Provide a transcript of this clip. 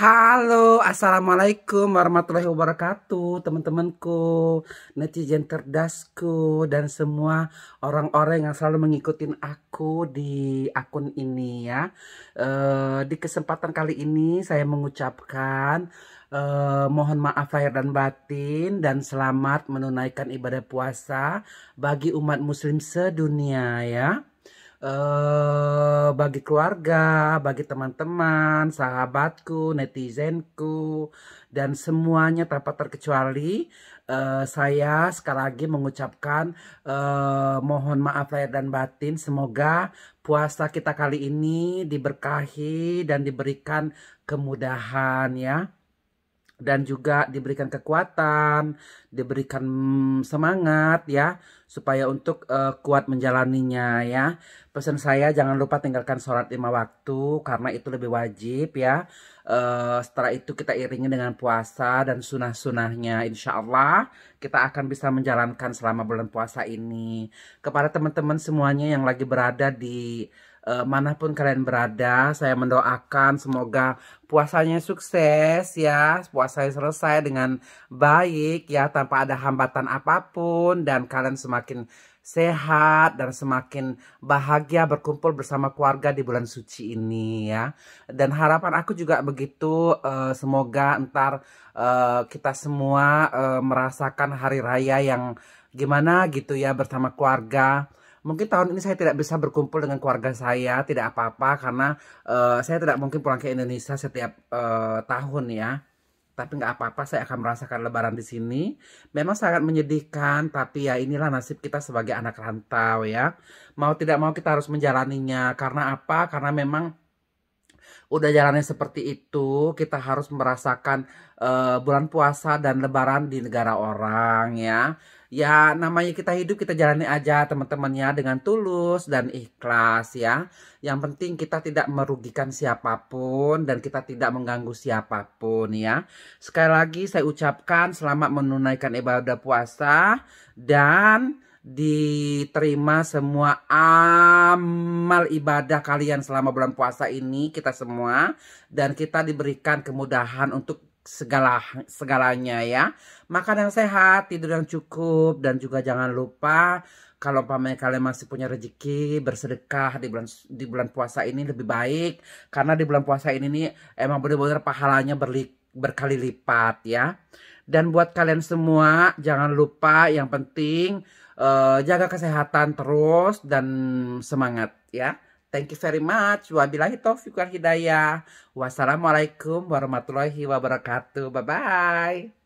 Halo, assalamualaikum warahmatullahi wabarakatuh, teman-temanku, netizen terdasku, dan semua orang-orang yang selalu mengikuti aku di akun ini ya. uh, di kesempatan kali ini saya mengucapkan uh, mohon maaf lahir dan batin dan selamat menunaikan ibadah puasa bagi umat muslim sedunia ya eh, bagi keluarga, bagi teman-teman, sahabatku, netizenku, dan semuanya tanpa terkecuali. Uh, saya sekali lagi mengucapkan uh, mohon maaf lahir dan batin. Semoga puasa kita kali ini diberkahi dan diberikan kemudahan ya dan juga diberikan kekuatan, diberikan mm, semangat ya supaya untuk uh, kuat menjalaninya ya. Pesan saya jangan lupa tinggalkan sholat lima waktu karena itu lebih wajib ya. Uh, setelah itu kita iringi dengan puasa dan sunah-sunahnya insya Allah kita akan bisa menjalankan selama bulan puasa ini. Kepada teman-teman semuanya yang lagi berada di uh, manapun kalian berada. Saya mendoakan semoga puasanya sukses ya, puasanya selesai dengan baik ya, tanpa ada hambatan apapun dan kalian semakin sehat dan semakin bahagia berkumpul bersama keluarga di bulan suci ini ya. Dan harapan aku juga begitu uh, semoga entar uh, kita semua uh, merasakan hari raya yang gimana gitu ya bersama keluarga mungkin tahun ini saya tidak bisa berkumpul dengan keluarga saya tidak apa-apa karena uh, saya tidak mungkin pulang ke Indonesia setiap uh, tahun ya tapi nggak apa-apa saya akan merasakan lebaran di sini memang sangat menyedihkan tapi ya inilah nasib kita sebagai anak rantau ya mau tidak mau kita harus menjalaninya karena apa karena memang udah jalannya seperti itu kita harus merasakan uh, bulan puasa dan lebaran di negara orang ya ya namanya kita hidup kita jalani aja teman-temannya dengan tulus dan ikhlas ya. Yang penting kita tidak merugikan siapapun dan kita tidak mengganggu siapapun ya. Sekali lagi saya ucapkan selamat menunaikan ibadah puasa dan diterima semua amal ibadah kalian selama bulan puasa ini kita semua dan kita diberikan kemudahan untuk segala segalanya ya. Makan yang sehat, tidur yang cukup dan juga jangan lupa kalau pamannya kalian masih punya rezeki bersedekah di bulan di bulan puasa ini lebih baik karena di bulan puasa ini nih emang benar-benar pahalanya berli, berkali lipat ya. Dan buat kalian semua jangan lupa yang penting eh, jaga kesehatan terus dan semangat ya. Thank you very much. Wabillahi taufiq wal hidayah. Wassalamualaikum warahmatullahi wabarakatuh. Bye-bye.